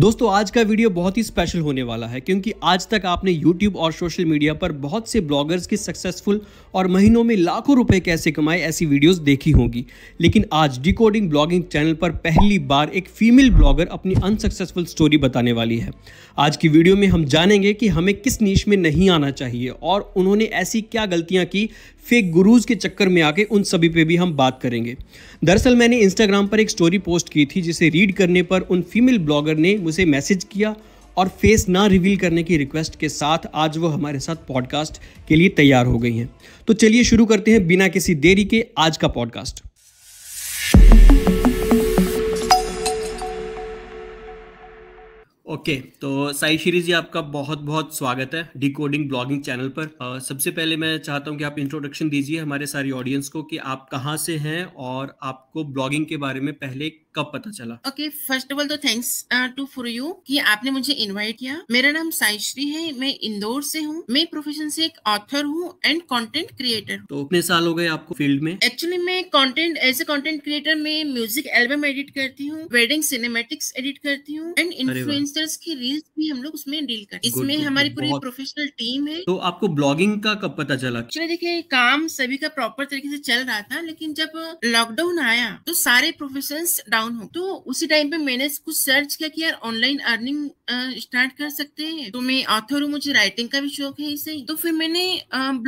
दोस्तों आज का वीडियो बहुत ही स्पेशल होने वाला है क्योंकि आज तक आपने यूट्यूब और सोशल मीडिया पर बहुत से ब्लॉगर्स की सक्सेसफुल और महीनों में लाखों रुपए कैसे कमाए ऐसी वीडियोस देखी होंगी लेकिन आज डिकोडिंग ब्लॉगिंग चैनल पर पहली बार एक फीमेल ब्लॉगर अपनी अनसक्सेसफुल स्टोरी बताने वाली है आज की वीडियो में हम जानेंगे कि हमें किस नीच में नहीं आना चाहिए और उन्होंने ऐसी क्या गलतियाँ की फेक गुरुज के चक्कर में आके उन सभी पे भी हम बात करेंगे दरअसल मैंने इंस्टाग्राम पर एक स्टोरी पोस्ट की थी जिसे रीड करने पर उन फीमेल ब्लॉगर ने उसे मैसेज किया और फेस ना रिवील करने की रिक्वेस्ट के साथ आज वो हमारे साथ पॉडकास्ट के लिए तैयार हो गई हैं तो चलिए शुरू करते हैं बिना किसी देरी के आज का पॉडकास्ट ओके okay, तो साई श्री जी आपका बहुत बहुत स्वागत है डिकोडिंग ब्लॉगिंग चैनल पर uh, सबसे पहले मैं चाहता हूं कि आप इंट्रोडक्शन दीजिए हमारे सारी ऑडियंस को कि आप कहां से हैं और आपको ब्लॉगिंग के बारे में पहले कब पता चला ओके फर्स्ट ऑफ ऑल तो थैंक्स टू फॉर यू कि आपने मुझे इनवाइट किया मेरा नाम साई श्री है मैं इंदौर से हूँ मैं प्रोफेशन से एक ऑथर हूँ एंड कॉन्टेंट क्रिएटर तो कितने साल हो गए आपको फील्ड में एक्चुअली मैं content as a content creator में म्यूजिक एल्बम एडिट करती हूँ वेडिंग सिनेमेटिक्स एडिट करती हूँ एंड इन्फ्लुएंस पिक्चर्स की रील्स भी हम लोग उसमें डील करते इसमें हमारी पूरी प्रोफेशनल टीम है तो आपको ब्लॉगिंग का कब पता चला एक्चुअली तो देखिए काम सभी का प्रॉपर तरीके से चल रहा था लेकिन जब लॉकडाउन आया तो सारे प्रोफेशन डाउन हो तो उसी टाइम पे मैंने कुछ सर्च किया कि यार ऑनलाइन अर्निंग स्टार्ट कर सकते हैं तो मैं ऑथर हूँ मुझे राइटिंग का भी शौक है इसे तो फिर मैंने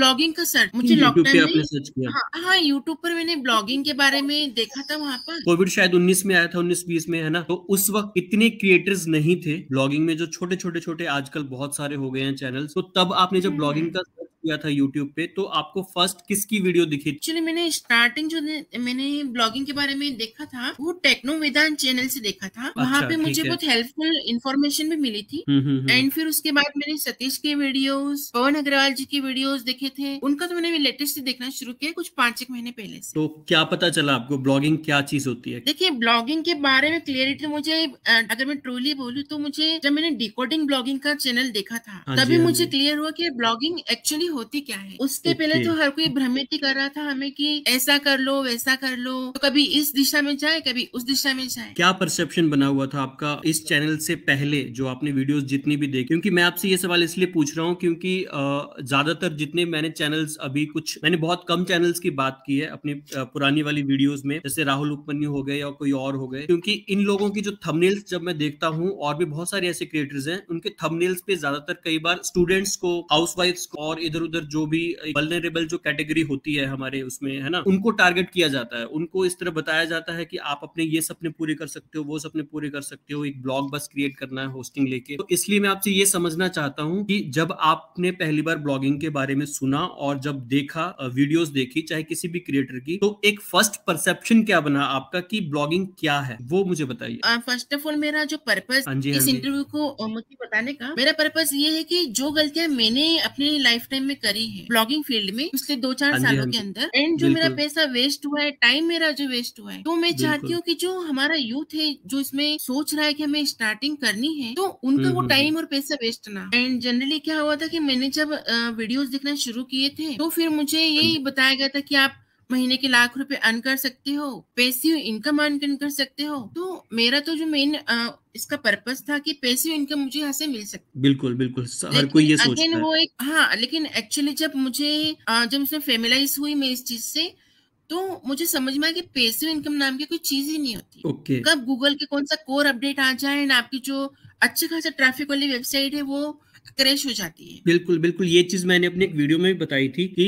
ब्लॉगिंग का सर्च मुझे लॉकडाउन हाँ यूट्यूब हाँ, पर मैंने ब्लॉगिंग के बारे में देखा था वहाँ पर कोविड शायद उन्नीस में आया था उन्नीस बीस में है ना तो उस वक्त इतने क्रिएटर्स नहीं थे ब्लॉगिंग में जो छोटे छोटे छोटे आजकल बहुत सारे हो गए हैं चैनल्स तो तब आपने जब ब्लॉगिंग हम्म, हम्म। का किया था यूट्यूब पे तो आपको फर्स्ट किसकी वीडियो दिखी एक्चुअली मैंने स्टार्टिंग जो मैंने ब्लॉगिंग के बारे में देखा था वो टेक्नो वेदांत चैनल से देखा था अच्छा, वहाँ पे मुझे बहुत हेल्पफुल इन्फॉर्मेशन भी मिली थी एंड हम्म, हम्म, हम्म। फिर उसके बाद मैंने सतीश के वीडियोस पवन अग्रवाल जी के वीडियोस देखे थे उनका तो मैंने लेटेस्ट देखना शुरू किया कुछ पांच एक महीने पहले से तो क्या पता चला आपको ब्लॉगिंग क्या चीज होती है देखिए ब्लॉगिंग के बारे में क्लियरिटी मुझे अगर मैं ट्रूली बोलू तो मुझे जब मैंने डिकोडिंग ब्लॉगिंग का चैनल देखा था हाँ तभी हाँ मुझे क्लियर हुआ की ब्लॉगिंग एक्चुअली होती क्या है उसके पहले तो हर कोई भ्रमित ही कर रहा था हमें कि ऐसा कर लो वैसा कर लो तो कभी इस दिशा में जाए कभी उस दिशा में जाए क्या परसेप्शन बना हुआ था आपका इस चैनल से पहले जो आपने वीडियो जितनी भी देखी क्योंकि मैं आपसे ये सवाल इसलिए पूछ रहा हूँ क्योंकि ज्यादातर जितने मैंने चैनल अभी कुछ मैंने बहुत कम चैनल्स की बात की है अपनी पुरानी वाली वीडियोज में जैसे राहुल उपमन्यु हो गए या कोई और हो गए क्योंकि इन लोगों की जो थंबनेल्स जब मैं देखता हूँ और भी बहुत सारे ऐसे क्रिएटर्स हैं उनके थंबनेल्स पे ज्यादातर कई बार स्टूडेंट्स को हाउस को और इधर इधर उधर जो भी वलनरेबल जो कैटेगरी होती है हमारे उसमें है ना उनको टारगेट किया जाता है उनको इस तरह बताया जाता है कि आप अपने ये सपने पूरे कर सकते हो वो सपने पूरे कर सकते हो एक ब्लॉग बस क्रिएट करना है होस्टिंग लेके तो इसलिए मैं आपसे ये समझना चाहता हूँ कि जब आपने पहली बार ब्लॉगिंग के बारे में सुना और जब देखा वीडियोस देखी चाहे किसी भी क्रिएटर की तो एक फर्स्ट परसेप्शन क्या बना आपका की ब्लॉगिंग क्या है वो मुझे बताइए फर्स्ट ऑफ ऑल मेरा जो पर्पज हाँ हाँ इंटरव्यू को मुझे बताने का मेरा पर्पज ये है की जो गलतियां मैंने अपनी लाइफ टाइम में करी है ब्लॉगिंग फील्ड में पिछले दो चार हाँ सालों हाँ के अंदर एंड जो मेरा पैसा वेस्ट हुआ है टाइम मेरा जो वेस्ट हुआ है तो मैं चाहती हूँ की जो हमारा यूथ है जो इसमें सोच रहा है की हमें स्टार्टिंग करनी है तो उनका हम्म, वो टाइम हम्म, हम्म। और पैसा वेस्ट ना एंड जनरली क्या हुआ था की मैंने जब वीडियोज देखना शुरू किए थे तो फिर मुझे हाँ यही बताया गया था की आप महीने के लाख रुपए अर्न कर सकते हो पैसिव इनकम अर्न कर सकते हो तो मेरा तो जो मेन इसका पर्पस था कि पैसिव इनकम मुझे यहाँ से मिल सकती बिल्कुल बिल्कुल हर कोई ये सोचता है वो एक हाँ लेकिन एक्चुअली जब मुझे जब उसमें फेमिलाइज हुई मैं इस चीज से तो मुझे समझ में आया कि पैसिव इनकम नाम की कोई चीज ही नहीं होती ओके कब गूगल के कौन सा कोर अपडेट आ जाए एंड आपकी जो अच्छे खासा ट्रैफिक वाली वेबसाइट है वो क्रैश हो जाती है बिल्कुल बिल्कुल ये चीज मैंने अपने एक वीडियो में भी बताई थी कि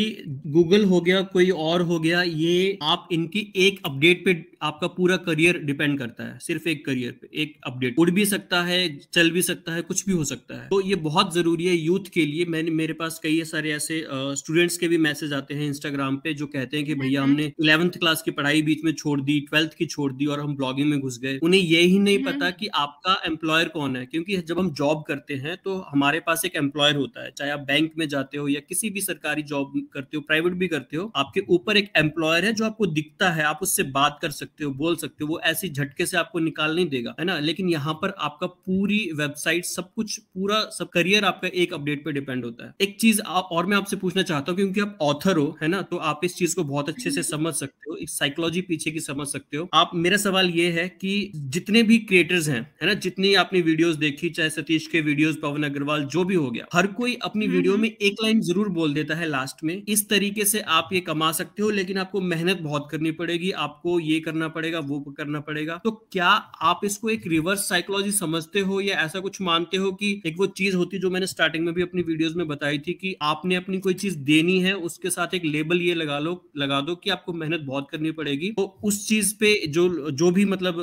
गूगल हो गया कोई और हो गया ये आप इनकी एक अपडेट पे आपका पूरा करियर डिपेंड करता है सिर्फ एक करियर पे एक अपडेट उड़ भी सकता है चल भी सकता है कुछ भी हो सकता है तो ये बहुत जरूरी है यूथ के लिए मैंने मेरे पास कई सारे ऐसे स्टूडेंट्स के भी मैसेज आते हैं इंस्टाग्राम पे जो कहते हैं कि भैया हम्म। हमने इलेवंथ क्लास की पढ़ाई बीच में छोड़ दी ट्वेल्थ की छोड़ दी और हम ब्लॉगिंग में घुस गए उन्हें ये ही नहीं पता हम्म। कि आपका एम्प्लॉयर कौन है क्योंकि जब हम जॉब करते हैं तो हमारे पास एक एम्प्लॉयर होता है चाहे आप बैंक में जाते हो या किसी भी सरकारी जॉब करते हो प्राइवेट भी करते हो आपके ऊपर एक एम्प्लॉयर है जो आपको दिखता है आप उससे बात कर सकते सकते हो बोल सकते हो वो ऐसी झटके से आपको निकाल नहीं देगा है ना लेकिन यहाँ पर आपका पूरी वेबसाइट सब कुछ पूरा सब करियर आपका एक अपडेट पे डिपेंड होता है एक चीज और मैं आपसे पूछना चाहता हूँ क्योंकि आप ऑथर हो है ना तो आप इस चीज को बहुत अच्छे से समझ सकते हो साइकोलॉजी पीछे की समझ सकते हो आप मेरा सवाल ये है कि जितने भी क्रिएटर्स हैं है ना जितनी आपने वीडियोस देखी चाहे सतीश के वीडियोस पवन अग्रवाल जो भी हो गया हर कोई अपनी वीडियो हम्म, हम्म। में एक लाइन जरूर बोल देता है लास्ट में इस तरीके से आप ये कमा सकते हो लेकिन आपको मेहनत बहुत करनी पड़ेगी आपको ये करना करना पड़ेगा वो करना पड़ेगा तो क्या आप इसको एक रिवर्स साइकोलॉजी समझते हो या ऐसा कुछ मानते हो कि एक वो चीज होती जो मैंने स्टार्टिंग में भी अपनी वीडियोस में बताई थी कि आपने अपनी कोई चीज देनी है उसके साथ एक लेबल ये लगा लो लगा दो कि आपको मेहनत बहुत करनी पड़ेगी तो उस चीज पे जो जो भी मतलब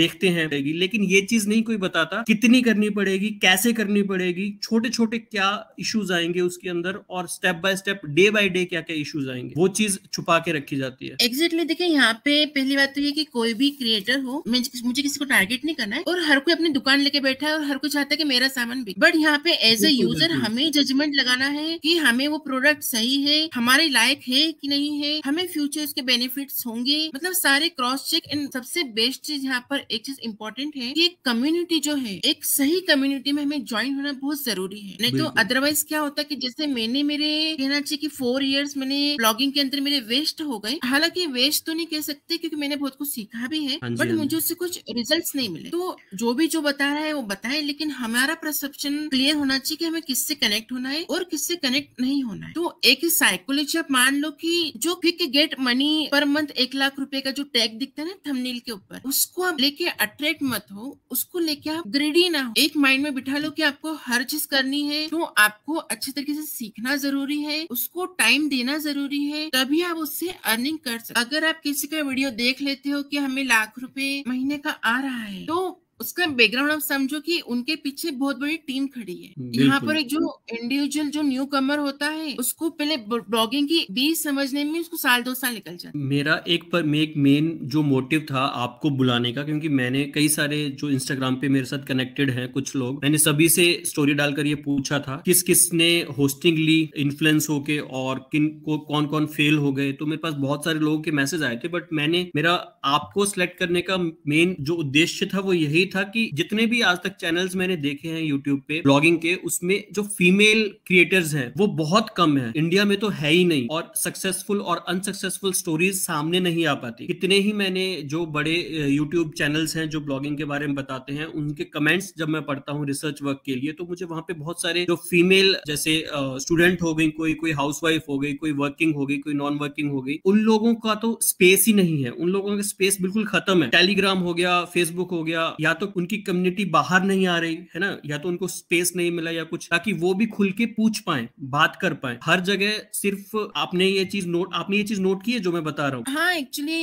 देखते हैं लेकिन ये चीज नहीं कोई बताता कितनी करनी पड़ेगी कैसे करनी पड़ेगी छोटे छोटे क्या इश्यूज आएंगे उसके अंदर और step by step day by day क्या क्या इश्यूज आएंगे वो चीज छुपा के रखी जाती है एग्जैक्टली exactly, देखिए यहाँ पे पहली बात तो लिए कि कोई भी क्रिएटर हो मुझे किसी को टारगेट नहीं करना है और हर कोई अपनी दुकान लेके बैठा है और हर कोई चाहता है कि मेरा सामान बिक बट यहाँ पे एज ए यूजर हमें जजमेंट लगाना है कि हमें वो प्रोडक्ट सही है हमारे लायक है कि नहीं है हमें फ्यूचर के बेनिफिट होंगे मतलब सारे क्रॉस चेक एंड सबसे बेस्ट चीज यहाँ पर एक चीज इम्पोर्टेंट है की कम्युनिटी जो है एक सही कम्युनिटी में हमें ज्वाइन होना बहुत जरूरी है नहीं तो अदरवाइज क्या होता है कि जैसे मैंने मेरे कहना चाहिए कि फोर इयर्स मैंने ब्लॉगिंग के अंदर मेरे वेस्ट हो गए हालांकि वेस्ट तो नहीं कह सकते क्योंकि मैंने बहुत बहुत कुछ सीखा भी है हाँ बट हाँ मुझे उससे कुछ रिजल्ट नहीं मिले तो जो भी जो बता रहा है वो बताए लेकिन हमारा परसेप्शन क्लियर होना चाहिए कि हमें किससे कनेक्ट होना है और किससे कनेक्ट नहीं होना है तो एक साइकोलॉजी आप मान लो कि जो quick get money per month एक लाख रुपए का जो टैग दिखता है ना थमनील के ऊपर उसको आप लेके अट्रैक्ट मत हो उसको लेके आप ग्रेडी ना हो एक माइंड में बिठा लो कि आपको हर चीज करनी है तो आपको अच्छे तरीके से सीखना जरूरी है उसको टाइम देना जरूरी है तभी आप उससे अर्निंग कर सकते अगर आप किसी का वीडियो देख लेते देते हो कि हमें लाख रुपए महीने का आ रहा है तो उसका बैकग्राउंड आप समझो कि उनके पीछे बहुत बड़ी टीम खड़ी है यहाँ पर जो इंडिविजुअल जो न्यू कमर होता है उसको पहले ब्लॉगिंग की बीज समझने में उसको साल दो साल निकल जाता मेरा एक पर एक मेन जो मोटिव था आपको बुलाने का क्योंकि मैंने कई सारे जो इंस्टाग्राम पे मेरे साथ कनेक्टेड है कुछ लोग मैंने सभी से स्टोरी डालकर ये पूछा था किस किस ने होस्टिंग ली इन्फ्लुएंस होके और किन को कौन कौन फेल हो गए तो मेरे पास बहुत सारे लोगों के मैसेज आए थे बट मैंने मेरा आपको सिलेक्ट करने का मेन जो उद्देश्य था वो यही यही था कि जितने भी आज तक चैनल्स मैंने देखे हैं यूट्यूब पे ब्लॉगिंग के उसमें जो फीमेल क्रिएटर्स हैं वो बहुत कम है इंडिया में तो है ही नहीं और सक्सेसफुल और अनसक्सेसफुल स्टोरीज सामने नहीं आ पाती कितने ही मैंने जो बड़े यूट्यूब चैनल्स हैं जो ब्लॉगिंग के बारे में बताते हैं उनके कमेंट्स जब मैं पढ़ता हूँ रिसर्च वर्क के लिए तो मुझे वहां पे बहुत सारे जो फीमेल जैसे स्टूडेंट हो गई कोई कोई हाउस हो गई कोई वर्किंग हो गई कोई नॉन वर्किंग हो गई उन लोगों का तो स्पेस ही नहीं है उन लोगों का स्पेस बिल्कुल खत्म है टेलीग्राम हो गया फेसबुक हो गया या तो उनकी कम्युनिटी बाहर नहीं आ रही है ना या तो उनको स्पेस नहीं मिला या कुछ ताकि वो भी खुल के पूछ पाए बात कर पाए हर जगह सिर्फ आपने ये चीज नोट आपने ये चीज नोट की है जो मैं बता रहा हूँ हाँ एक्चुअली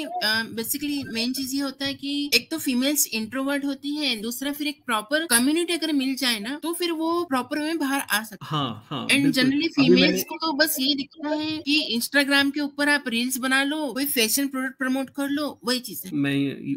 बेसिकली मेन चीज ये होता है की एक तो फीमेल्स इंट्रोवर्ट होती है दूसरा फिर एक प्रॉपर कम्युनिटी अगर मिल जाए ना तो फिर वो प्रॉपर में बाहर आ सकते हाँ हाँ एंड जनरली फीमेल्स को तो बस ये दिखता है की इंस्टाग्राम के ऊपर आप रील्स बना लो कोई फैशन प्रोडक्ट प्रमोट कर लो वही चीज है मैं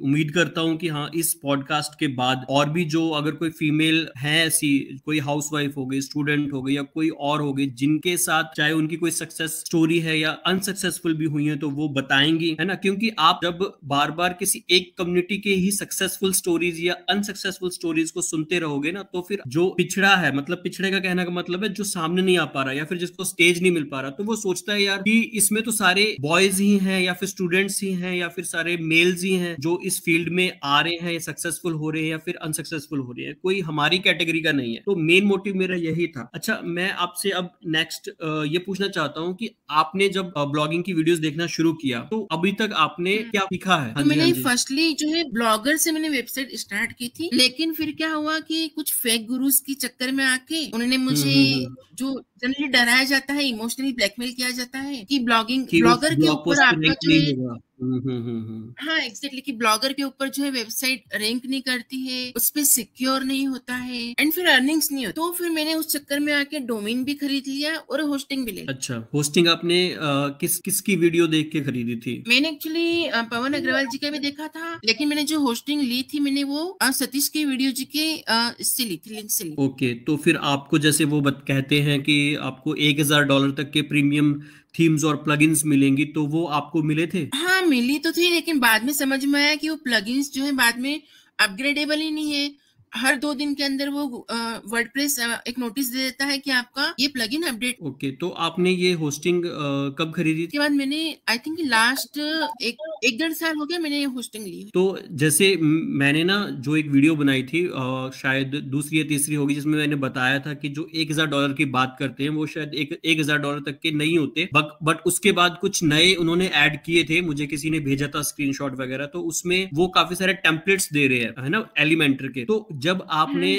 उम्मीद करता हूँ की हाँ इस पॉडकास्ट के उसके बाद और भी जो अगर कोई फीमेल है ऐसी कोई हाउस वाइफ हो गई स्टूडेंट हो गई या कोई और हो गई जिनके साथ चाहे उनकी कोई सक्सेस स्टोरी है या अनसक्सेसफुल भी हुई है तो वो बताएंगी है ना क्योंकि आप जब बार बार किसी एक कम्युनिटी के ही सक्सेसफुल स्टोरीज या अनसक्सेसफुल स्टोरीज को सुनते रहोगे ना तो फिर जो पिछड़ा है मतलब पिछड़े का कहना का मतलब है जो सामने नहीं आ पा रहा या फिर जिसको स्टेज नहीं मिल पा रहा तो वो सोचता है यार कि इसमें तो सारे बॉयज ही हैं या फिर स्टूडेंट्स ही हैं या फिर सारे मेल्स ही हैं जो इस फील्ड में आ रहे हैं सक्सेसफुल हो रहे रहे हैं या फिर अनसक्सेसफुल हो रहे हैं कोई हमारी कैटेगरी का नहीं है तो मेन मोटिव मेरा यही था अच्छा मैं आपसे अब नेक्स्ट ये पूछना चाहता हूँ कि आपने जब ब्लॉगिंग की वीडियोस देखना शुरू किया तो अभी तक आपने हम्म। क्या सीखा है तो हाँ मैंने फर्स्टली हाँ जो है ब्लॉगर से मैंने वेबसाइट स्टार्ट की थी लेकिन फिर क्या हुआ की कुछ फेक गुरुज के चक्कर में आके उन्होंने हम्म, मुझे हम्म, जो जनरली डराया जाता है इमोशनली ब्लैकमेल किया जाता है कि ब्लॉगिंग ब्लॉगर के ऊपर आपका जो है हम्म, हम्म, हम्म, हाँ एग्जैक्टली कि ब्लॉगर के ऊपर जो है वेबसाइट रैंक नहीं करती है उस पर सिक्योर नहीं होता है एंड फिर अर्निंग्स नहीं होती तो फिर मैंने उस चक्कर में आके डोमेन भी खरीद लिया और होस्टिंग भी ले अच्छा होस्टिंग आपने आ, किस किस की वीडियो देख के खरीदी थी मैंने एक्चुअली पवन अग्रवाल जी का भी देखा था लेकिन मैंने जो होस्टिंग ली थी मैंने वो सतीश के वीडियो जी के इससे ली थी लिंक से ली ओके तो फिर आपको जैसे वो कहते हैं की आपको एक डॉलर तक के प्रीमियम थीम्स और प्लगइन्स मिलेंगी तो वो आपको मिले थे हाँ मिली तो थी लेकिन बाद में समझ में आया कि वो प्लगइन्स जो है बाद में अपग्रेडेबल ही नहीं है हर दो दिन के अंदर वो वर्ड प्रेस एक नोटिस दे देता है कि आपका ये प्लग इन अपडेट ओके तो आपने ये होस्टिंग कब खरीदी थी? के बाद मैंने आई थिंक लास्ट एक एक डेढ़ साल हो गया मैंने ये होस्टिंग ली तो जैसे मैंने ना जो एक वीडियो बनाई थी आ, शायद दूसरी या तीसरी होगी जिसमें मैंने बताया था कि जो एक हजार डॉलर की बात करते हैं वो शायद एक एक हजार डॉलर तक के नहीं होते बक, बट उसके बाद कुछ नए उन्होंने ऐड किए थे मुझे किसी ने भेजा था स्क्रीन वगैरह तो उसमें वो काफी सारे टेम्पलेट्स दे रहे हैं है ना एलिमेंटर के तो जब आपने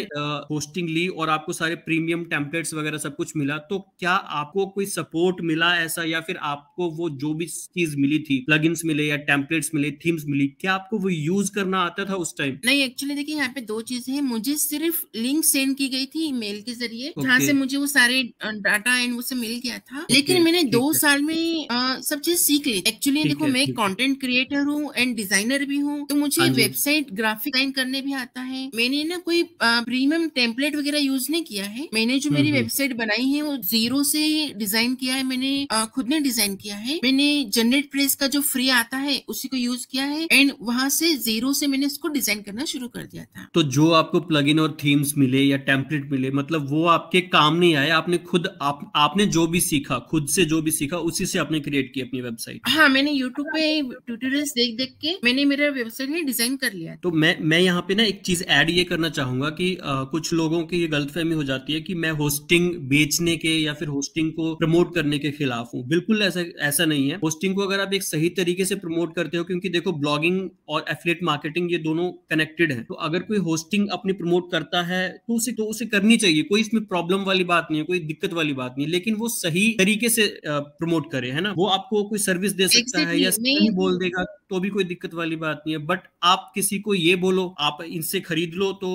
होस्टिंग हम्म। ली और आपको सारे प्रीमियम टेम्पलेट्स वगैरह सब कुछ मिला तो क्या आपको कोई सपोर्ट मिला ऐसा या फिर आपको वो जो भी चीज मिली थी प्लगइन्स मिले या टेम्पलेट्स मिले थीम्स मिली क्या आपको वो यूज करना आता था उस टाइम नहीं एक्चुअली देखिए यहाँ पे दो चीजें हैं मुझे सिर्फ लिंक सेंड की गई थी ईमेल के जरिए okay. जहाँ से मुझे वो सारे डाटा एंड वो से मिल गया था okay, लेकिन मैंने दो साल में आ, सब चीज सीख ली एक्चुअली देखो मैं कॉन्टेंट क्रिएटर हूँ एंड डिजाइनर भी हूँ तो मुझे वेबसाइट ग्राफिक डिजाइन करने भी आता है मैंने ना कोई प्रीमियम टेम्पलेट वगैरह यूज नहीं किया है मैंने जो मेरी वेबसाइट हम्म, हम्म। बनाई है वो जीरो से डिजाइन किया है मैंने खुद ने डिजाइन किया है मैंने जनरेट प्रेस का जो फ्री आता है उसी को यूज किया है एंड वहां से जीरो से मैंने उसको डिजाइन करना शुरू कर दिया था तो जो आपको प्लग इन और थीम्स मिले या टेम्पलेट मिले मतलब वो आपके काम नहीं आए आपने खुद आप, आपने जो भी सीखा खुद से जो भी सीखा उसी से आपने क्रिएट की अपनी वेबसाइट हाँ मैंने यूट्यूब पे ट्यूटोरियल्स देख देख के मैंने मेरा वेबसाइट में डिजाइन कर लिया तो मैं मैं यहाँ पे ना एक चीज ऐड ये करना चाहूंगा कि आ, कुछ लोगों की ये गलतफहमी हो जाती है कि मैं होस्टिंग बेचने के या फिर होस्टिंग को प्रमोट करने के खिलाफ हूँ बिल्कुल ऐसा ऐसा नहीं है होस्टिंग को अगर आप एक सही तरीके से प्रमोट सपोर्ट करते हो क्योंकि देखो ब्लॉगिंग और एफिलेट मार्केटिंग ये दोनों कनेक्टेड है तो अगर कोई होस्टिंग अपनी प्रमोट करता है तो उसे तो उसे करनी चाहिए कोई इसमें प्रॉब्लम वाली बात नहीं है कोई दिक्कत वाली बात नहीं लेकिन वो सही तरीके से प्रमोट करे है ना वो आपको कोई सर्विस दे सकता है या सही बोल देगा तो भी कोई दिक्कत वाली बात नहीं है बट आप किसी को ये बोलो आप इनसे खरीद लो तो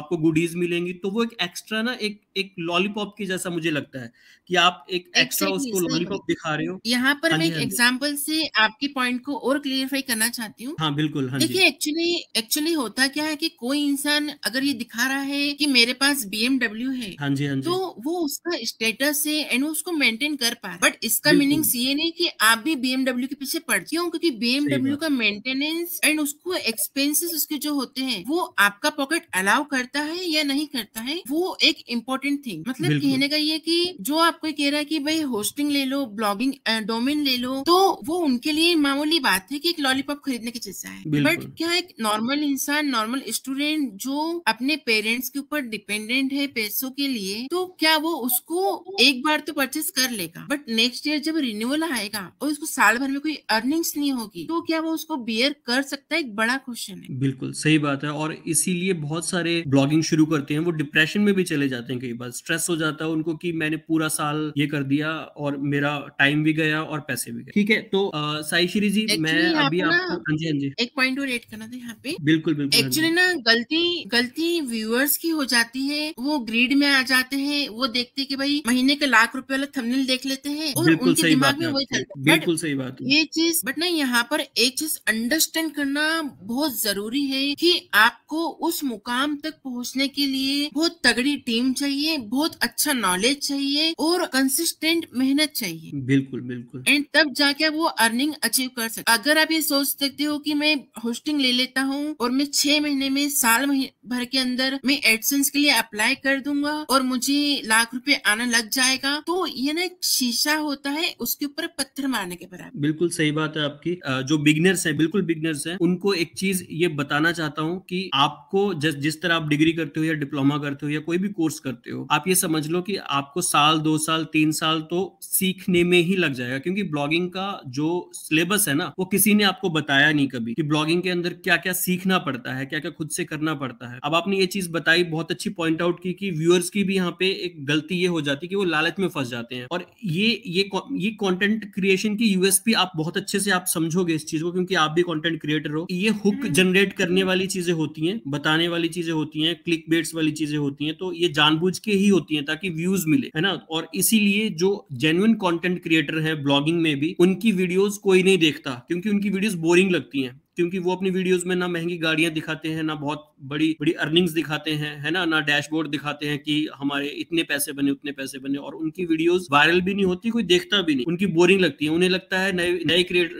आपको गुडीज मिलेंगी तो वो एक एक्स्ट्रा ना एक एक लॉलीपॉप की जैसा मुझे लगता है कि आप एक एक्स्ट्रा उसको लॉलीपॉप दिखा रहे हो यहाँ पर हाँ मैं एक एग्जाम्पल हाँ से आपके पॉइंट को और क्लियरिफाई करना चाहती हूँ हाँ बिल्कुल हाँ देखिए एक्चुअली एक्चुअली होता क्या है कि कोई इंसान अगर ये दिखा रहा है कि मेरे पास बीएमडब्ल्यू है हाँ जी हाँ जी तो वो उसका स्टेटस है एंड उसको मेंटेन कर पा बट इसका मीनिंग ये नहीं की आप भी बीएमडब्ल्यू के पीछे पड़ती हो क्योंकि बीएमडब्ल्यू का मेंटेनेंस एंड उसको एक्सपेंसिस उसके जो होते हैं वो आपका पॉकेट अलाउ करता है या नहीं करता है वो एक इम्पोर्टेंट थिंग मतलब कहने का ये कि जो आपको कह रहा है कि भाई होस्टिंग ले लो ब्लॉगिंग डोमेन ले लो तो वो उनके लिए मामूली बात बात है कि एक लॉलीपॉप खरीदने की चीज है बट क्या एक नॉर्मल इंसान नॉर्मल स्टूडेंट जो अपने पेरेंट्स के ऊपर डिपेंडेंट है पैसों के लिए तो क्या वो उसको एक बार तो परचेस कर लेगा बट नेक्स्ट ईयर जब रिन्यूअल आएगा और उसको साल भर में कोई अर्निंग्स नहीं होगी तो क्या वो उसको बियर कर सकता है एक बड़ा क्वेश्चन है बिल्कुल सही बात है और इसीलिए बहुत सारे ब्लॉगिंग शुरू करते हैं वो डिप्रेशन में भी चले जाते हैं कई बार स्ट्रेस हो जाता है उनको की मैंने पूरा साल ये कर दिया और मेरा टाइम भी गया और पैसे भी गए ठीक है तो साई श्री जी हाँ हाँ जी एक पॉइंट और एड करना था यहाँ पे बिल्कुल एक्चुअली हाँ ना गलती गलती व्यूअर्स की हो जाती है वो ग्रीड में आ जाते हैं वो देखते कि भाई महीने के लाख रुपए वाला थंबनेल देख लेते हैं और उनके दिमाग में वही चलता है बिल्कुल सही बात ये चीज बट ना यहाँ पर एक चीज अंडरस्टैंड करना बहुत जरूरी है कि आपको उस मुकाम तक पहुँचने के लिए बहुत तगड़ी टीम चाहिए बहुत अच्छा नॉलेज चाहिए और कंसिस्टेंट मेहनत चाहिए बिल्कुल बिल्कुल एंड तब जाके वो अर्निंग अचीव कर सकते अगर आप ये सोच सकते हो कि मैं होस्टिंग ले लेता हूँ और मैं छह महीने में साल भर के अंदर मैं एडसेंस के लिए अप्लाई कर दूंगा और मुझे लाख रुपए आना लग जाएगा तो ये ना एक शीशा होता है उसके ऊपर पत्थर मारने के बराबर बिल्कुल सही बात है आपकी जो बिगनर्स है बिल्कुल बिगनर्स है उनको एक चीज ये बताना चाहता हूँ की आपको जिस तरह आप डिग्री करते हो या डिप्लोमा करते हो या कोई भी कोर्स करते हो आप ये समझ लो कि आपको साल दो साल तीन साल तो सीखने में ही लग जाएगा क्योंकि ब्लॉगिंग का जो सिलेबस है ना वो किसी ने आपको बताया नहीं कभी कि ब्लॉगिंग के अंदर क्या क्या सीखना पड़ता है क्या क्या खुद से करना पड़ता है अब आपने ये चीज बताई बहुत अच्छी पॉइंट आउट की कि व्यूअर्स की भी यहाँ पे एक गलती ये हो जाती है कि वो लालच में फंस जाते हैं और ये ये ये कॉन्टेंट क्रिएशन की यूएसपी आप बहुत अच्छे से आप समझोगे इस चीज को क्योंकि आप भी कॉन्टेंट क्रिएटर हो ये हुक हम्म। जनरेट करने वाली चीजें होती हैं बताने वाली चीजें होती हैं क्लिक बेट्स वाली चीजें होती हैं तो ये जानबूझ के ही होती हैं ताकि व्यूज मिले है ना और इसीलिए जो जेन्युन कंटेंट क्रिएटर है ब्लॉगिंग में भी उनकी वीडियोस कोई नहीं देखता क्योंकि उनकी वीडियोस बोरिंग लगती हैं क्योंकि वो अपनी वीडियोस में ना महंगी गाड़ियां दिखाते हैं ना बहुत बड़ी बड़ी अर्निंग्स दिखाते हैं है ना ना डैशबोर्ड दिखाते हैं कि हमारे इतने पैसे बने उतने पैसे बने और उनकी वीडियोस वायरल भी नहीं होती कोई देखता भी नहीं उनकी बोरिंग लगती है उन्हें लगता है नए नए क्रिएट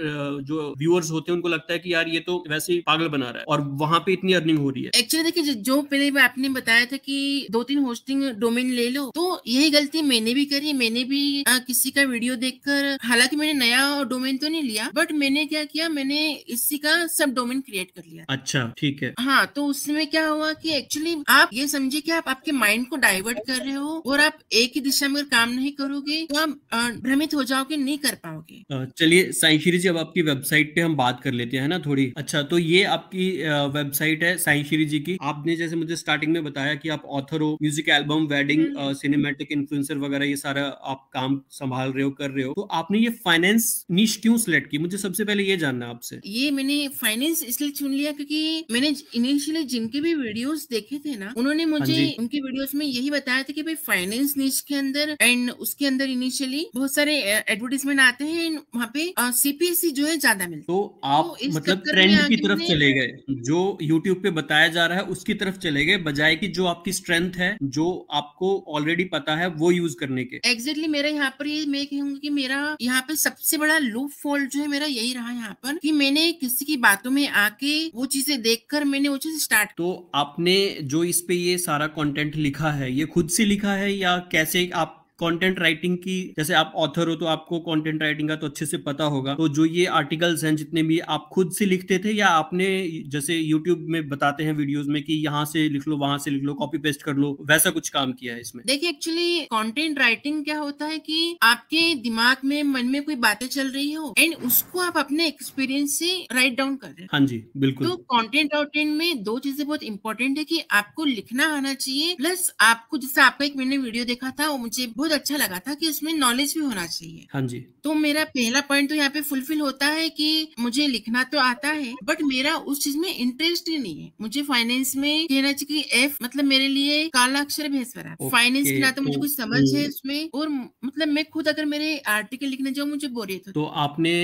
जो व्यूअर्स होते हैं उनको लगता है कि यार ये तो वैसे ही पागल बना रहा है और वहां पे इतनी अर्निंग हो रही है एक्चुअली देखिए जो पहले आपने बताया था कि दो तीन होस्टिंग डोमेन ले लो तो यही गलती मैंने भी करी मैंने भी किसी का वीडियो देखकर हालांकि मैंने नया डोमेन तो नहीं लिया बट मैंने क्या किया मैंने इसी का सब डोमेन क्रिएट कर लिया अच्छा ठीक है हाँ तो उसमें क्या हुआ कि एक्चुअली आप ये समझिए कि आप आपके माइंड को डाइवर्ट कर रहे हो और आप एक ही दिशा में काम नहीं करोगे तो आप भ्रमित हो जाओगे नहीं कर पाओगे चलिए श्री जी अब आपकी वेबसाइट पे हम बात कर लेते हैं ना थोड़ी अच्छा तो ये आपकी वेबसाइट है श्री जी की आपने जैसे मुझे स्टार्टिंग में बताया कि आप ऑथर हो music album wedding cinematic influencer वगैरह ये सारा आप काम संभाल रहे हो कर रहे हो तो आपने ये फाइनेंस नीच क्यों सिलेक्ट की मुझे सबसे पहले ये जानना आपसे ये मैंने फाइनेंस इसलिए चुन लिया क्योंकि मैंने इनिशियली जिनके भी वीडियोस देखे थे ना उन्होंने हाँ मुझे उनके वीडियोस में यही बताया था कि भाई फाइनेंस नीच के अंदर एंड उसके अंदर इनिशियली बहुत सारे एडवर्टीजमेंट आते हैं एंड वहाँ पे सीपीएससी जो है ज्यादा मिलता तो, तो आप तो मतलब ट्रेंड की तरफ चले गए जो यूट्यूब पे बताया जा रहा है उसकी तरफ चले गए बजाय की जो आपकी स्ट्रेंथ है जो आपको ऑलरेडी पता है वो यूज करने के एग्जैक्टली मेरा यहाँ पर ये मैं कहूंगी की मेरा यहाँ पे सबसे बड़ा लूप फॉल्ट जो है मेरा यही रहा यहाँ पर की मैंने किसी की बातों में आके वो चीजें देखकर मैंने वो चीज स्टार्ट तो आपने जो इस पे ये सारा कंटेंट लिखा है ये खुद से लिखा है या कैसे आप कंटेंट राइटिंग की जैसे आप ऑथर हो तो आपको कंटेंट राइटिंग का तो अच्छे से पता होगा तो जो ये आर्टिकल्स हैं जितने भी आप खुद से लिखते थे या आपने जैसे यूट्यूब में बताते हैं वीडियोज में कि यहाँ से लिख लो वहां से लिख लो कॉपी पेस्ट कर लो वैसा कुछ काम किया है इसमें देखिए एक्चुअली कॉन्टेंट राइटिंग क्या होता है की आपके दिमाग में मन में कोई बातें चल रही हो एंड उसको आप अपने एक्सपीरियंस से राइट डाउन कर रहे हैं हाँ जी बिल्कुल तो कॉन्टेंट राइटिंग में दो चीजें बहुत इंपॉर्टेंट है की आपको लिखना आना चाहिए प्लस आपको जैसे आपका एक मैंने वीडियो देखा था वो मुझे बहुत बहुत अच्छा लगा था कि उसमें नॉलेज भी होना चाहिए हाँ जी तो मेरा पहला पॉइंट तो यहाँ पे फुलफिल होता है कि मुझे लिखना तो आता है बट मेरा उस चीज में इंटरेस्ट ही नहीं है मुझे फाइनेंस में कहना चाहिए कि एफ मतलब मेरे लिए काला अक्षर भेज पर फाइनेंस की ना तो मुझे कुछ तो समझ है उसमें और मतलब मैं खुद अगर मेरे आर्टिकल लिखने जाऊँ मुझे बोरियत तो, तो आपने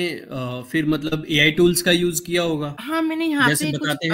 फिर मतलब ए टूल्स का यूज किया होगा हाँ मैंने यहाँ पे बताते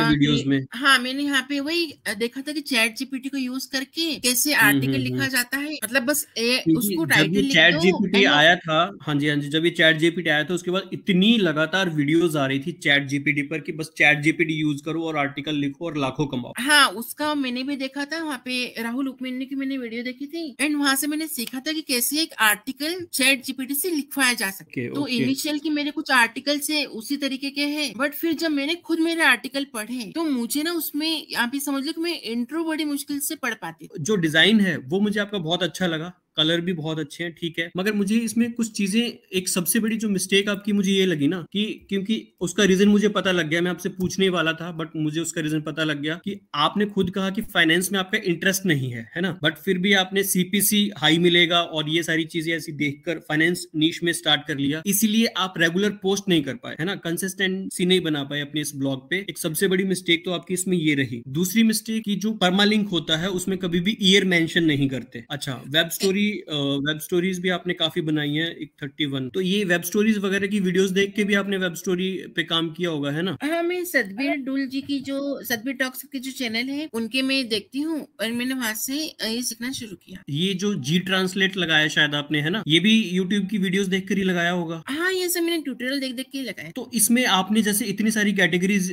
में हाँ मैंने यहाँ पे वही देखा था कि चैट जीपीटी को यूज करके कैसे आर्टिकल हम्म, हम्म, लिखा हम्म। जाता है मतलब बस ए उसको टाइटल चैट जीपीटी आया था हाँ जी हाँ जी जब ये चैट जीपीटी आया था उसके बाद इतनी लगातार वीडियोस आ रही थी चैट जीपीटी पर कि बस चैट जीपीटी यूज करो और आर्टिकल लिखो और लाखों कमाओ हाँ उसका मैंने भी देखा था वहाँ पे राहुल उपमेन्य की मैंने वीडियो देखी थी एंड वहाँ से मैंने सीखा था की कैसे एक आर्टिकल चैट जीपीटी से लिखवाया जा सके तो इनिशियल की मेरे कुछ आर्टिकल से उसी तरीके के है बट फिर जब मैंने खुद मेरे आर्टिकल पढ़े तो मुझे ना उसमें आप ये समझ लो कि मैं इंट्रो बड़ी मुश्किल से पढ़ पाती जो डिजाइन है वो मुझे आपका बहुत अच्छा लगा कलर भी बहुत अच्छे हैं ठीक है मगर मुझे इसमें कुछ चीजें एक सबसे बड़ी जो मिस्टेक आपकी मुझे ये लगी ना कि क्योंकि उसका रीजन मुझे पता लग गया मैं आपसे पूछने वाला था बट मुझे उसका रीजन पता लग गया कि आपने खुद कहा कि फाइनेंस में आपका इंटरेस्ट नहीं है है ना बट फिर भी आपने सीपीसी हाई मिलेगा और ये सारी चीजें ऐसी देखकर फाइनेंस नीच में स्टार्ट कर लिया इसीलिए आप रेगुलर पोस्ट नहीं कर पाए है ना कंसिस्टेंसी नहीं बना पाए अपने इस ब्लॉग पे एक सबसे बड़ी मिस्टेक तो आपकी इसमें ये रही दूसरी मिस्टेक की जो परमालिंक होता है उसमें कभी भी ईयर मेंशन नहीं करते अच्छा वेब स्टोरी वेब स्टोरीज भी आपने काफी बनाई है एक थर्टी वन तो ये वेब स्टोरीज वगैरह की वीडियोस देख के भी आपने वेब स्टोरी पे काम किया होगा है ना हाँ मैं सदबीर डुल जी की जो सदबीर टॉक्स के जो चैनल है उनके मैं देखती हूँ और मैंने वहाँ से ये सीखना शुरू किया ये जो जी ट्रांसलेट लगाया शायद आपने है ना ये भी यूट्यूब की वीडियो देख ही लगाया होगा हाँ ये सब मैंने ट्यूटोरियल देख देख के लगाया तो इसमें आपने जैसे इतनी सारी कैटेगरीज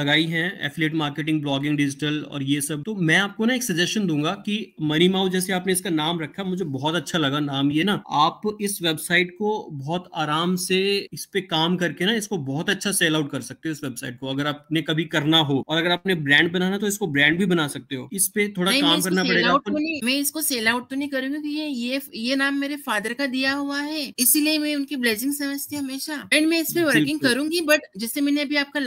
लगाई है एफिलेट मार्केटिंग ब्लॉगिंग डिजिटल और ये सब तो मैं आपको ना एक सजेशन दूंगा कि मनी माउ जैसे आपने इसका नाम रखा मुझे मुझे बहुत अच्छा लगा नाम ये ना आप इस वेबसाइट को बहुत आराम से इस पे काम करके ना इसको बहुत अच्छा सेल आउट कर सकते हो इस वेबसाइट को अगर आपने कभी करना हो और अगर आपने ब्रांड बनाना तो इसको ब्रांड भी बना सकते हो इस पे थोड़ा काम करना पड़ेगा तो मैं इसको सेल आउट तो नहीं करूंगी ये ये ये नाम मेरे फादर का दिया हुआ है इसीलिए मैं उनकी ब्लेसिंग समझती हूँ हमेशा एंड मैं इस पे वर्किंग करूंगी बट जैसे मैंने अभी आपका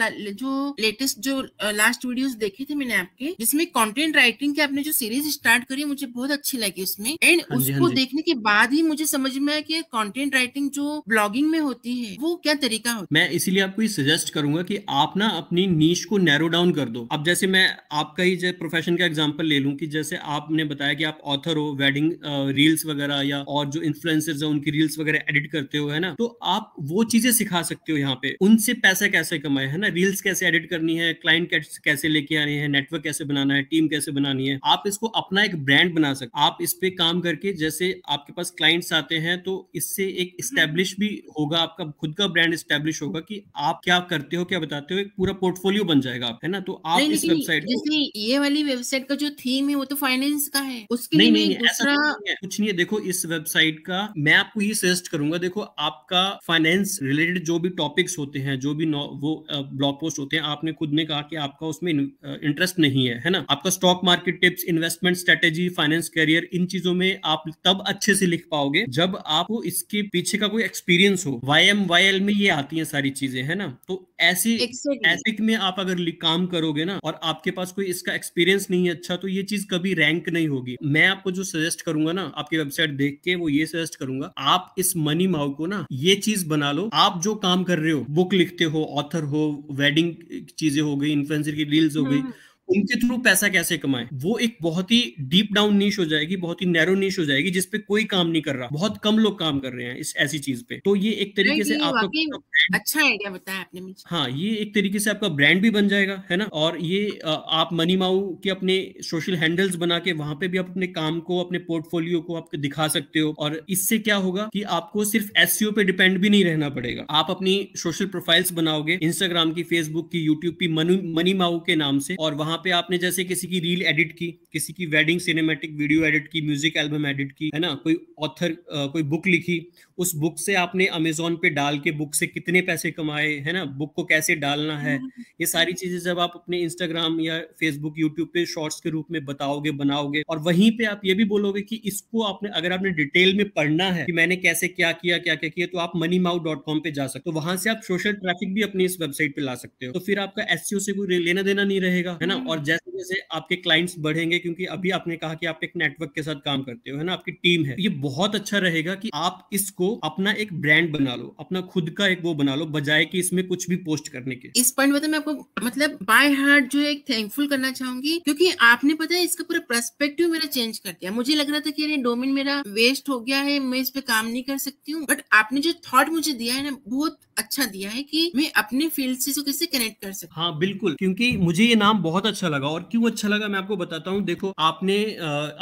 जो लेटेस्ट जो लास्ट वीडियोस देखे थे मैंने आपके जिसमें कंटेंट राइटिंग की आपने जो सीरीज स्टार्ट करी मुझे बहुत अच्छी लगी उसमें एंड हाँ उस उसको हाँ देखने के बाद ही मुझे समझ में आया कि कंटेंट राइटिंग जो ब्लॉगिंग में होती है वो क्या तरीका होता मैं इसीलिए आपको ये सजेस्ट करूंगा कि आप ना अपनी नीच को नैरो डाउन कर दो अब जैसे मैं आपका ही प्रोफेशन का एग्जाम्पल ले लूँ की जैसे आपने बताया कि आप ऑथर हो वेडिंग रील्स वगैरह या और जो इन्फ्लुएंसर्स है उनकी रील्स वगैरह एडिट करते हो है ना तो आप वो चीजें सिखा सकते हो यहाँ पे उनसे पैसा कैसे कमाए है ना रील्स कैसे एडिट करनी है क्लाइंट कैसे लेके आने हैं नेटवर्क कैसे बनाना है टीम कैसे बनानी है आप इसको अपना एक ब्रांड बना सकते आप इस पे काम करके जैसे आपके पास क्लाइंट्स आते हैं तो इससे एक स्टेब्लिश भी होगा आपका खुद का ब्रांड स्टेब्लिश होगा कि आप क्या करते हो क्या बताते हो एक पूरा पोर्टफोलियो बन जाएगा आप है ना तो आप इस वेबसाइट ये वाली वेबसाइट का जो थीम है वो तो फाइनेंस का है उसके नहीं, लिए नहीं, दूसरा कुछ नहीं है देखो इस वेबसाइट का मैं आपको ये सजेस्ट करूंगा देखो आपका फाइनेंस रिलेटेड जो भी टॉपिक्स होते हैं जो भी वो ब्लॉग पोस्ट होते हैं आपने खुद ने कहा कि आपका उसमें इंटरेस्ट नहीं है है ना आपका stock market tips investment strategy finance career इन चीजों में आप तब अच्छे से लिख पाओगे जब आपको इसके पीछे का कोई एक्सपीरियंस हो वाई एम वाई एल में ये आती है सारी चीजें है ना तो ऐसी एपिक में आप अगर काम करोगे ना और आपके पास कोई इसका एक्सपीरियंस नहीं है अच्छा तो ये चीज कभी रैंक नहीं होगी मैं आपको जो सजेस्ट करूंगा ना आपकी वेबसाइट देख के वो ये सजेस्ट करूंगा आप इस मनी माउ को ना ये चीज बना लो आप जो काम कर रहे हो बुक लिखते हो ऑथर हो वेडिंग चीजें हो गई इन्फ्लुएंसर की रील्स हो गई हम्म। उनके थ्रू पैसा कैसे कमाएं वो एक बहुत ही डीप डाउन नीच हो जाएगी बहुत ही नैरो नीच हो जाएगी पे कोई काम नहीं कर रहा बहुत कम लोग काम कर रहे हैं इस ऐसी चीज पे तो ये एक तरीके से आपका अच्छा आइडिया बताया आपने मुझे हाँ ये एक तरीके से आपका ब्रांड भी बन जाएगा है ना और ये आप मनी माऊ के अपने सोशल हैंडल्स बना के वहां पे भी आप अपने काम को अपने पोर्टफोलियो को आप दिखा सकते हो और इससे क्या होगा कि आपको सिर्फ एस e पे डिपेंड भी नहीं रहना पड़ेगा आप अपनी सोशल प्रोफाइल्स बनाओगे इंस्टाग्राम की फेसबुक की यूट्यूब की मनी माऊ के नाम से और वहां वहां पे आपने जैसे किसी की रील एडिट की किसी की वेडिंग सिनेमेटिक वीडियो एडिट की म्यूजिक एल्बम एडिट की है ना कोई ऑथर कोई बुक लिखी उस बुक से आपने अमेजोन पे डाल के बुक से कितने पैसे कमाए है ना बुक को कैसे डालना है हम्म। ये सारी चीजें जब आप अपने इंस्टाग्राम या फेसबुक यूट्यूब पे शॉर्ट्स के रूप में बताओगे बनाओगे और वहीं पे आप ये भी बोलोगे कि इसको आपने अगर आपने डिटेल में पढ़ना है कि मैंने कैसे क्या किया क्या क्या किया तो आप मनी माउ डॉट कॉम पे जा सकते हो वहां से आप सोशल ट्रैफिक भी अपनी इस वेबसाइट पे ला सकते हो तो फिर आपका एस e से कोई लेना देना नहीं रहेगा है ना हम्म। और जैसे जैसे आपके क्लाइंट्स बढ़ेंगे क्योंकि अभी आपने कहा कि आप एक नेटवर्क के साथ काम करते हो है ना आपकी टीम है ये बहुत अच्छा रहेगा कि आप इसको को अपना एक ब्रांड बना लो अपना खुद का एक वो बना लो बजाय कि इसमें कुछ भी पोस्ट करने के इस पॉइंट में तो मैं आपको मतलब बाय हार्ट जो एक थैंकफुल करना चाहूंगी क्योंकि आपने पता है इसका पूरा पर्सपेक्टिव मेरा चेंज कर दिया मुझे लग रहा था कि अरे डोमिन मेरा वेस्ट हो गया है मैं इस पे काम नहीं कर सकती हूँ बट आपने जो थॉट मुझे दिया है ना बहुत अच्छा दिया है कि मैं अपने फील्ड से कैसे कनेक्ट कर सकता हाँ बिल्कुल क्योंकि मुझे ये नाम बहुत अच्छा लगा और क्यों अच्छा लगा मैं आपको बताता हूँ देखो आपने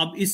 अब इस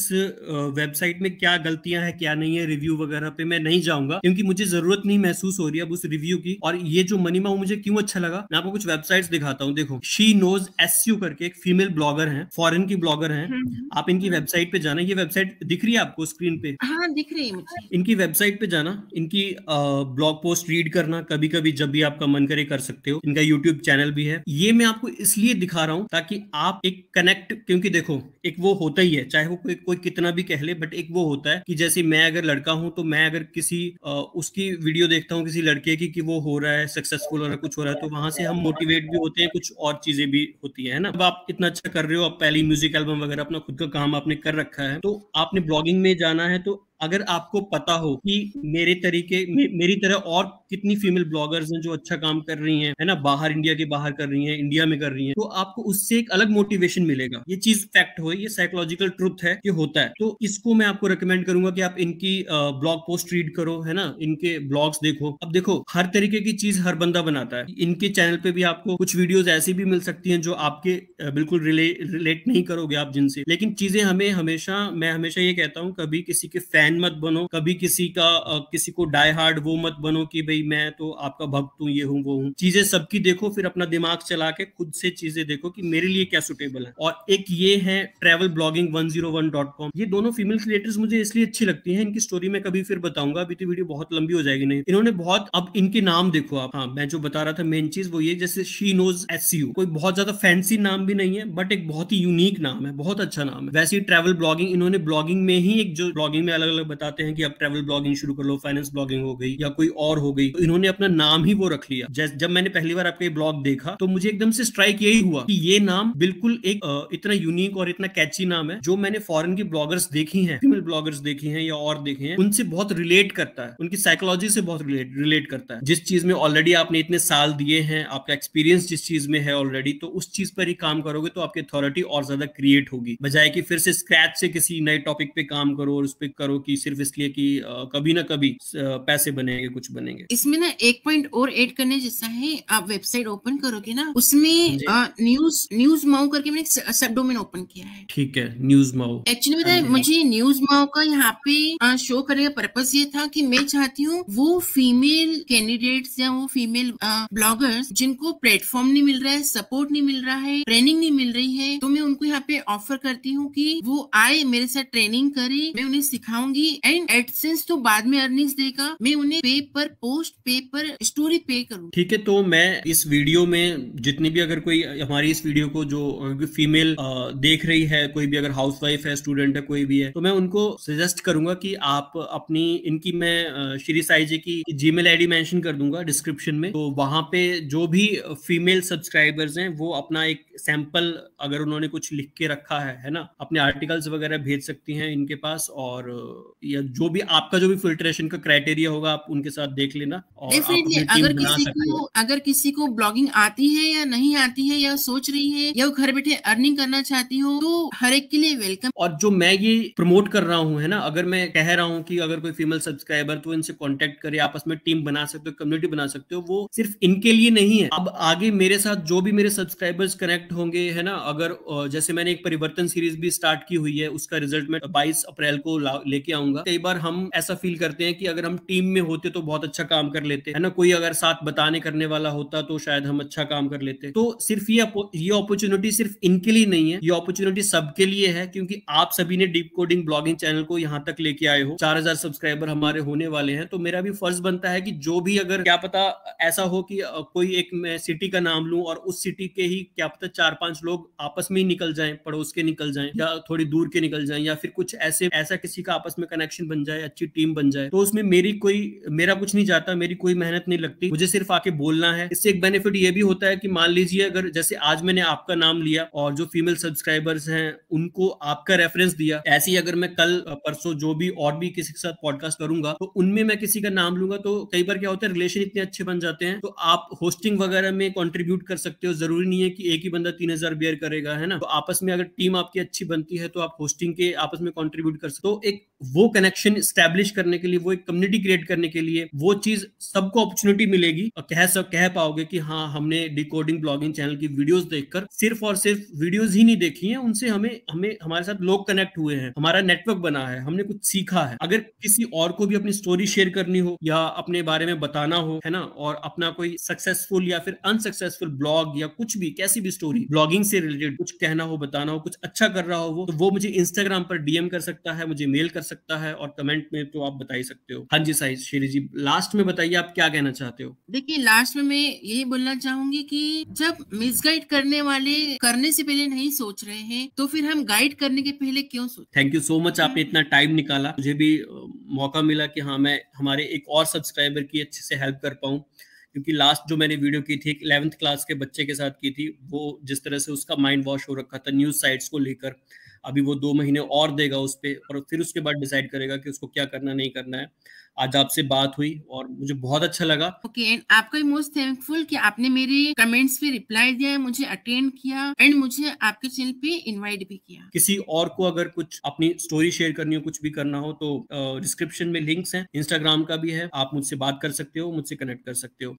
वेबसाइट में क्या गलतियां हैं क्या नहीं है रिव्यू वगैरह पे मैं नहीं जाऊंगा क्योंकि मुझे जरूरत नहीं महसूस हो रही अब उस रिव्यू की और ये जो मनीमा मुझे क्यों अच्छा लगा मैं आपको कुछ वेबसाइट दिखाता हूँ देखो शी नोज एस यू करके एक फीमेल ब्लॉगर है फॉरन की ब्लॉगर है हम्म, हम्म। आप इनकी वेबसाइट पे जाना ये वेबसाइट दिख रही है आपको स्क्रीन पे हाँ दिख रही है मुझे इनकी वेबसाइट पे जाना इनकी ब्लॉग पोस्ट रीड करना कभी कभी जब भी आपका मन करे कर सकते हो इनका यूट्यूब चैनल भी है ये मैं आपको इसलिए दिखा रहा हूँ ताकि आप एक कनेक्ट क्योंकि देखो एक वो होता ही है चाहे वो कोई कोई कितना भी कह ले बट एक वो होता है कि जैसे मैं अगर लड़का हूँ तो मैं अगर किसी आ, उसकी वीडियो देखता हूँ किसी लड़के की कि वो हो रहा है सक्सेसफुल हो रहा है कुछ हो रहा है तो वहां से हम मोटिवेट भी होते हैं कुछ और चीजें भी होती है ना अब आप इतना अच्छा कर रहे हो आप पहली म्यूजिक एल्बम वगैरह अपना खुद का काम आपने कर रखा है तो आपने ब्लॉगिंग में जाना है तो अगर आपको पता हो कि मेरे तरीके मे, मेरी तरह और कितनी फीमेल ब्लॉगर्स हैं जो अच्छा काम कर रही हैं है ना बाहर इंडिया के बाहर कर रही हैं इंडिया में कर रही हैं तो आपको उससे एक अलग मोटिवेशन मिलेगा ये चीज फैक्ट हो ये साइकोलॉजिकल ट्रुथ है ये होता है तो इसको मैं आपको रिकमेंड करूंगा कि आप इनकी ब्लॉग पोस्ट रीड करो है ना इनके ब्लॉग्स देखो अब देखो हर तरीके की चीज हर बंदा बनाता है इनके चैनल पे भी आपको कुछ वीडियोज ऐसी भी मिल सकती है जो आपके बिल्कुल रिले, रिलेट नहीं करोगे आप जिनसे लेकिन चीजें हमें हमेशा मैं हमेशा ये कहता हूँ कभी किसी के फैन फैन मत बनो कभी किसी का किसी को डाई हार्ड वो मत बनो कि भाई मैं तो आपका भक्त हूँ ये हूँ वो हूँ चीजें सबकी देखो फिर अपना दिमाग चला के खुद से चीजें देखो कि मेरे लिए क्या सुटेबल है और एक ये है travel blogging one zero one dot com ये दोनों फीमेल क्रिएटर्स मुझे इसलिए अच्छी लगती है इनकी स्टोरी में कभी फिर बताऊंगा अभी तो वीडियो बहुत लंबी हो जाएगी नहीं इन्होंने बहुत अब इनके नाम देखो आप हाँ मैं जो बता रहा था मेन चीज वो ये जैसे शी नोज एस कोई बहुत ज्यादा फैंसी नाम भी नहीं है बट एक बहुत ही यूनिक नाम है बहुत अच्छा नाम है वैसे ही ट्रेवल ब्लॉगिंग इन्होंने ब्लॉगिंग में ही एक जो ब्लॉगिंग में अलग अलग अलग बताते हैं कि आप ट्रेवल ब्लॉगिंग शुरू कर लो फाइनेंस ब्लॉगिंग हो गई या कोई और हो गई तो इन्होंने अपना नाम ही वो रख लिया जब मैंने पहली बार आपका ब्लॉग देखा तो मुझे एकदम से स्ट्राइक यही हुआ कि ये नाम बिल्कुल एक इतना यूनिक और इतना कैची नाम है जो मैंने फॉरन की ब्लॉगर्स देखी है फीमेल ब्लॉगर्स देखी है या और देखे हैं उनसे बहुत रिलेट करता है उनकी साइकोलॉजी से बहुत रिलेट रिलेट करता है जिस चीज में ऑलरेडी आपने इतने साल दिए हैं आपका एक्सपीरियंस जिस चीज में है ऑलरेडी तो उस चीज पर ही काम करोगे तो आपकी अथॉरिटी और ज्यादा क्रिएट होगी बजाय कि फिर से स्क्रैच से किसी नए टॉपिक पे काम करो और उस पर करो कि सिर्फ इसलिए कि कभी ना कभी पैसे बनेंगे कुछ बनेंगे इसमें ना एक पॉइंट और एड करने जैसा है आप वेबसाइट ओपन करोगे ना उसमें न्यूज न्यूज माओ करके मैंने सब डोमेन ओपन किया है ठीक है न्यूज माओ एक्चुअली हाँ बताए हाँ। मुझे न्यूज माओ का यहाँ पे शो करने का पर्पज ये था की मैं चाहती हूँ वो फीमेल कैंडिडेट या वो फीमेल ब्लॉगर्स जिनको प्लेटफॉर्म नहीं मिल रहा है सपोर्ट नहीं मिल रहा है ट्रेनिंग नहीं मिल रही है तो मैं उनको यहाँ पे ऑफर करती हूँ कि वो आए मेरे साथ ट्रेनिंग करे मैं उन्हें सिखाऊंगी दूंगी एंड एडसेंस तो बाद में अर्निंग देगा मैं उन्हें पे पर पोस्ट पे पर स्टोरी पे करूँ ठीक है तो मैं इस वीडियो में जितनी भी अगर कोई हमारी इस वीडियो को जो फीमेल देख रही है कोई भी अगर हाउस वाइफ है स्टूडेंट है कोई भी है तो मैं उनको सजेस्ट करूंगा की आप अपनी इनकी मैं श्री साई जी की जीमेल आईडी मेंशन कर दूंगा डिस्क्रिप्शन में तो वहां पे जो भी फीमेल सब्सक्राइबर्स हैं वो अपना एक सैंपल अगर उन्होंने कुछ लिख के रखा है है ना अपने आर्टिकल्स वगैरह भेज सकती हैं इनके पास और या जो भी आपका जो भी फिल्ट्रेशन का क्राइटेरिया होगा आप उनके साथ देख लेना और डेफिनेटली अगर किसी को अगर किसी को ब्लॉगिंग आती है या नहीं आती है या सोच रही है या घर बैठे अर्निंग करना चाहती हो तो हर एक के लिए वेलकम और जो मैं ये प्रमोट कर रहा हूँ है ना अगर मैं कह रहा हूँ की अगर कोई फीमेल सब्सक्राइबर तो इनसे कॉन्टेक्ट करे आपस में टीम बना सकते हो कम्युनिटी बना सकते हो वो सिर्फ इनके लिए नहीं है अब आगे मेरे साथ जो भी मेरे सब्सक्राइबर्स कनेक्ट होंगे है ना अगर जैसे मैंने एक परिवर्तन सीरीज भी स्टार्ट की हुई है उसका रिजल्ट मैं बाईस अप्रैल को लेके लेके आऊंगा कई बार हम ऐसा फील करते हैं कि अगर हम टीम में होते तो बहुत अच्छा काम कर लेते है ना कोई अगर साथ बताने करने वाला होता तो शायद हम अच्छा काम कर लेते तो सिर्फ ये ये अपॉर्चुनिटी सिर्फ इनके लिए नहीं है ये अपॉर्चुनिटी सबके लिए है क्योंकि आप सभी ने डीप कोडिंग ब्लॉगिंग चैनल को यहाँ तक लेके आए हो चार सब्सक्राइबर हमारे होने वाले हैं तो मेरा भी फर्ज बनता है कि जो भी अगर क्या पता ऐसा हो कि कोई एक मैं सिटी का नाम लू और उस सिटी के ही क्या पता चार पांच लोग आपस में ही निकल जाए पड़ोस के निकल जाए या थोड़ी दूर के निकल जाए या फिर कुछ ऐसे ऐसा किसी का आपस में कनेक्शन बन जाए अच्छी टीम बन जाए तो उसमें मेरी कोई मेरा कुछ नहीं जाता मेरी कोई मेहनत नहीं लगती मुझे सिर्फ आके बोलना है इससे एक बेनिफिट ये भी होता है कि मान लीजिए अगर जैसे आज मैंने आपका नाम लिया और जो फीमेल सब्सक्राइबर्स हैं उनको आपका रेफरेंस दिया ऐसी अगर मैं कल परसों जो भी और भी किसी के साथ पॉडकास्ट करूंगा तो उनमें मैं किसी का नाम लूंगा तो कई बार क्या होता है रिलेशन इतने अच्छे बन जाते हैं तो आप होस्टिंग वगैरह में कॉन्ट्रीब्यूट कर सकते हो जरूरी नहीं है कि एक ही बंदा तीन हजार बियर करेगा है ना तो आपस में अगर टीम आपकी अच्छी बनती है तो आप होस्टिंग के आपस में कॉन्ट्रीब्यूट कर सकते हो तो एक वो कनेक्शन स्टैब्लिश करने के लिए वो एक कम्युनिटी क्रिएट करने के लिए वो चीज सबको अपॉर्चुनिटी मिलेगी और कह सब कह पाओगे कि हाँ हमने डिकोडिंग ब्लॉगिंग चैनल की वीडियोस देखकर सिर्फ और सिर्फ वीडियोस ही नहीं देखी हैं उनसे हमें हमें हमारे साथ लोग कनेक्ट हुए हैं हमारा नेटवर्क बना है हमने कुछ सीखा है अगर किसी और को भी अपनी स्टोरी शेयर करनी हो या अपने बारे में बताना हो है ना और अपना कोई सक्सेसफुल या फिर अनसक्सेसफुल ब्लॉग या कुछ भी कैसी भी स्टोरी ब्लॉगिंग से रिलेटेड कुछ कहना हो बताना हो कुछ अच्छा कर रहा हो वो तो वो मुझे इंस्टाग्राम पर डीएम कर सकता है मुझे मेल कर सकता है और कमेंट में तो आप बता ही सकते हो हाँ जी साई श्री जी लास्ट में बताइए आप क्या कहना चाहते हो देखिए लास्ट में मैं यही बोलना चाहूंगी कि जब मिसगाइड करने वाले करने से पहले नहीं सोच रहे हैं तो फिर हम गाइड करने के पहले क्यों सोच थैंक यू सो मच आपने इतना टाइम निकाला मुझे भी मौका मिला की हाँ मैं हमारे एक और सब्सक्राइबर की अच्छे से हेल्प कर पाऊँ क्योंकि लास्ट जो मैंने वीडियो की थी इलेवंथ क्लास के बच्चे के साथ की थी वो जिस तरह से उसका माइंड वॉश हो रखा था न्यूज साइट्स को लेकर अभी वो दो महीने और देगा उस पर और फिर उसके बाद डिसाइड करेगा कि उसको क्या करना नहीं करना है आज आपसे बात हुई और मुझे बहुत अच्छा लगा ओके एंड आपका मोस्ट थैंकफुल कि आपने मेरे कमेंट्स पे रिप्लाई दिया मुझे अटेंड किया एंड मुझे आपके चैनल पे इनवाइट भी किया किसी और को अगर कुछ अपनी स्टोरी शेयर करनी हो कुछ भी करना हो तो डिस्क्रिप्शन में लिंक्स हैं इंस्टाग्राम का भी है आप मुझसे बात कर सकते हो मुझसे कनेक्ट कर सकते हो